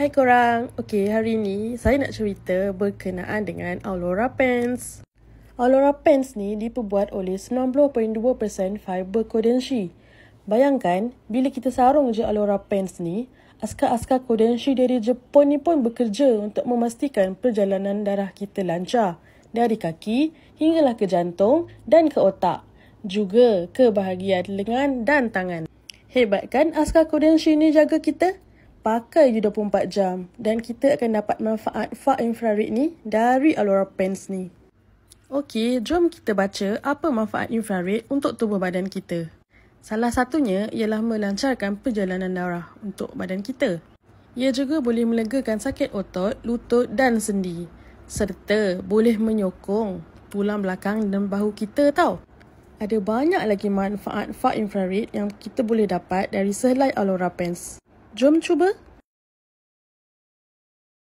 Hai korang, ok hari ni saya nak cerita berkenaan dengan Aurora Pants. Aurora Pants ni diperbuat oleh 90.2% fiber kodenshi. Bayangkan, bila kita sarung je Aurora Pants ni, askar-askar kodenshi dari Jepun ni pun bekerja untuk memastikan perjalanan darah kita lancar dari kaki hinggalah ke jantung dan ke otak. Juga ke bahagian lengan dan tangan. Hebat kan askar kodenshi ni jaga kita? pakai je 24 jam dan kita akan dapat manfaat far infrared ni dari Aurora Pants ni. Okey, jom kita baca apa manfaat infrared untuk tubuh badan kita. Salah satunya ialah melancarkan perjalanan darah untuk badan kita. Ia juga boleh melegakan sakit otot, lutut dan sendi serta boleh menyokong tulang belakang dan bahu kita tau. Ada banyak lagi manfaat far infrared yang kita boleh dapat dari selai Aurora Pants. Jumtschube